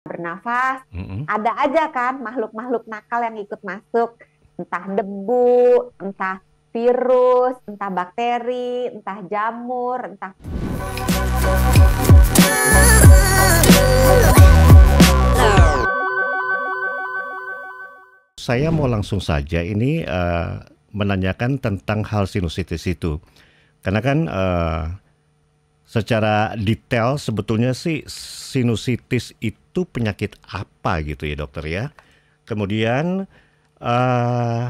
bernafas, mm-hmm. ada aja kan makhluk-makhluk nakal yang ikut masuk, entah debu, entah virus, entah bakteri, entah jamur, entah Saya mau langsung saja ini uh, menanyakan tentang hal sinusitis itu. Karena kan uh, secara detail sebetulnya sih sinusitis itu penyakit apa gitu ya dokter ya. Kemudian uh,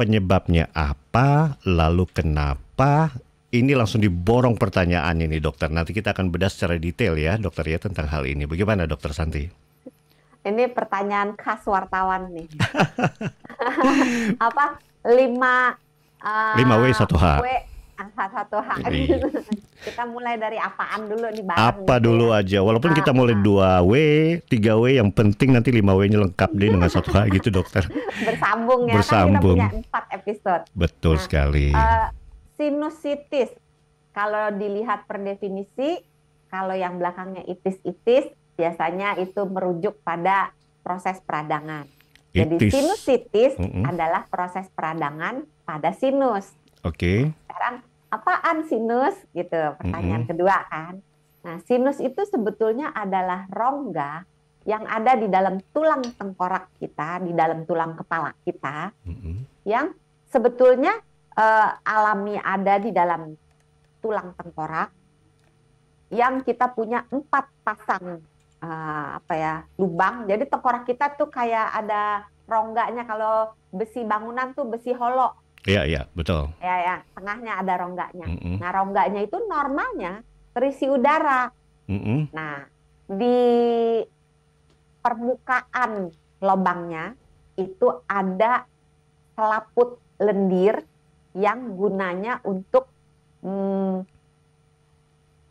penyebabnya apa, lalu kenapa? Ini langsung diborong pertanyaan ini dokter. Nanti kita akan bedah secara detail ya dokter ya tentang hal ini. Bagaimana dokter Santi? Ini pertanyaan khas wartawan nih. apa lima uh, lima W satu H. W satu iya. hari. kita mulai dari apaan dulu nih bareng. Apa gitu dulu ya. aja. Walaupun ah, kita mulai ah, dua ah. w tiga w yang penting nanti lima w nya lengkap deh dengan satu hari gitu, Dokter. Bersambung ya. Bersambung. Kan kita punya 4 episode. Betul nah, sekali. Uh, sinusitis. Kalau dilihat per definisi, kalau yang belakangnya itis-itis, biasanya itu merujuk pada proses peradangan. Itis. Jadi sinusitis mm -hmm. adalah proses peradangan pada sinus. Oke. Okay. Sekarang apaan sinus gitu pertanyaan mm-hmm. kedua kan nah sinus itu sebetulnya adalah rongga yang ada di dalam tulang tengkorak kita di dalam tulang kepala kita mm-hmm. yang sebetulnya uh, alami ada di dalam tulang tengkorak yang kita punya empat pasang uh, apa ya lubang jadi tengkorak kita tuh kayak ada rongganya kalau besi bangunan tuh besi hollow Iya, iya, betul. Iya ya, tengahnya ada rongganya. Mm -mm. Nah, rongganya itu normalnya terisi udara. Mm -mm. Nah, di permukaan lobangnya itu ada selaput lendir yang gunanya untuk mm,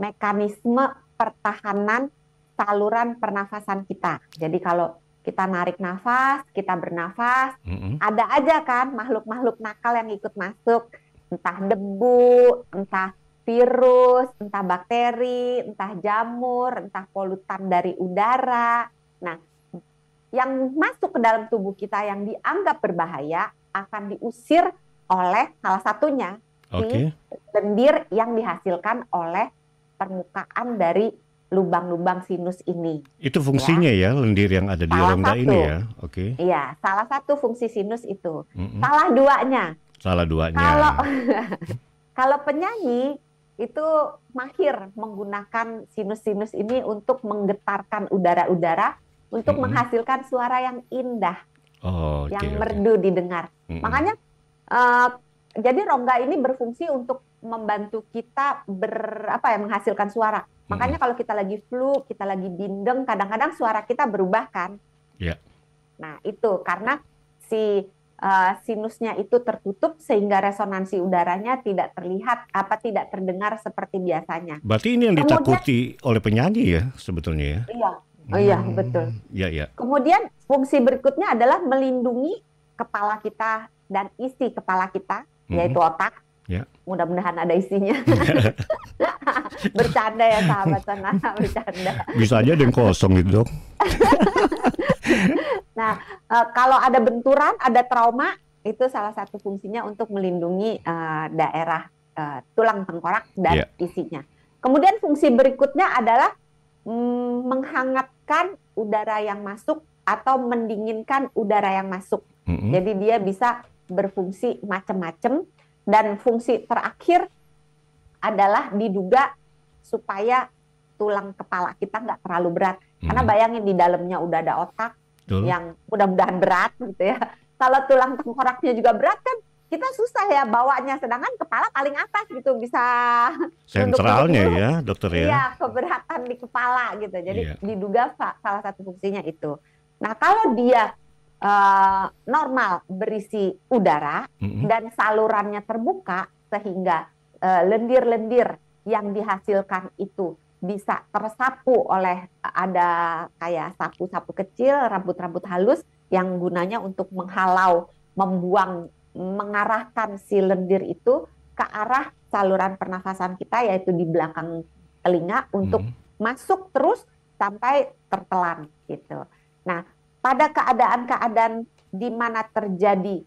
mekanisme pertahanan saluran pernafasan kita. Jadi kalau kita narik nafas, kita bernafas, mm-hmm. ada aja kan makhluk-makhluk nakal yang ikut masuk, entah debu, entah virus, entah bakteri, entah jamur, entah polutan dari udara. Nah, yang masuk ke dalam tubuh kita yang dianggap berbahaya akan diusir oleh salah satunya okay. si lendir yang dihasilkan oleh permukaan dari lubang-lubang sinus ini. Itu fungsinya ya, ya lendir yang ada di salah rongga satu. ini ya. Oke. Okay. Iya, salah satu fungsi sinus itu. Mm-mm. Salah duanya. Salah duanya. Kalau kalau penyanyi itu mahir menggunakan sinus-sinus ini untuk menggetarkan udara-udara untuk mm -mm. menghasilkan suara yang indah. Oh, okay, yang merdu okay. didengar. mm -mm. Makanya uh, jadi rongga ini berfungsi untuk membantu kita ber apa ya menghasilkan suara. Hmm. Makanya kalau kita lagi flu, kita lagi bindeng, kadang-kadang suara kita berubah kan. Yeah. Nah itu karena si uh, sinusnya itu tertutup sehingga resonansi udaranya tidak terlihat apa tidak terdengar seperti biasanya. Berarti ini yang Kemudian, ditakuti oleh penyanyi ya sebetulnya ya. Iya, iya hmm, iya betul. Iya iya. Kemudian fungsi berikutnya adalah melindungi kepala kita dan isi kepala kita hmm. yaitu otak Ya. Mudah-mudahan ada isinya. bercanda ya sahabat sana bercanda. Bisa aja ada yang kosong gitu dok. nah, eh, kalau ada benturan, ada trauma, itu salah satu fungsinya untuk melindungi uh, daerah uh, tulang tengkorak dan ya. isinya. Kemudian fungsi berikutnya adalah mm, menghangatkan udara yang masuk atau mendinginkan udara yang masuk. Mm -hmm. Jadi dia bisa berfungsi macam-macam dan fungsi terakhir adalah diduga supaya tulang kepala kita nggak terlalu berat. Karena hmm. bayangin di dalamnya udah ada otak Betul. yang mudah-mudahan berat gitu ya. Kalau tulang tengkoraknya juga berat kan kita susah ya bawanya sedangkan kepala paling atas gitu bisa sentralnya ya dokter ya iya keberatan di kepala gitu jadi yeah. diduga salah satu fungsinya itu nah kalau dia Eh, normal berisi udara mm-hmm. dan salurannya terbuka sehingga lendir eh, lendir-lendir yang dihasilkan itu bisa tersapu oleh ada kayak sapu-sapu kecil, rambut-rambut halus yang gunanya untuk menghalau, membuang, mengarahkan si lendir itu ke arah saluran pernafasan kita yaitu di belakang telinga untuk hmm. masuk terus sampai tertelan gitu. Nah, pada keadaan-keadaan di mana terjadi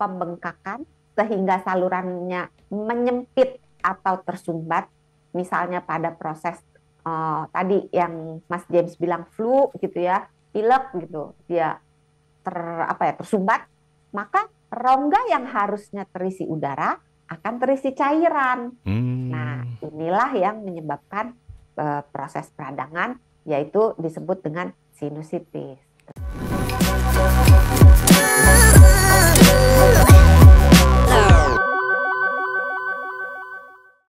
pembengkakan sehingga salurannya menyempit atau tersumbat, misalnya pada proses uh, tadi yang Mas James bilang flu gitu ya, pilek gitu, dia ter apa ya tersumbat, maka rongga yang harusnya terisi udara akan terisi cairan. Hmm. Nah, inilah yang menyebabkan uh, proses peradangan yaitu disebut dengan sinusitis.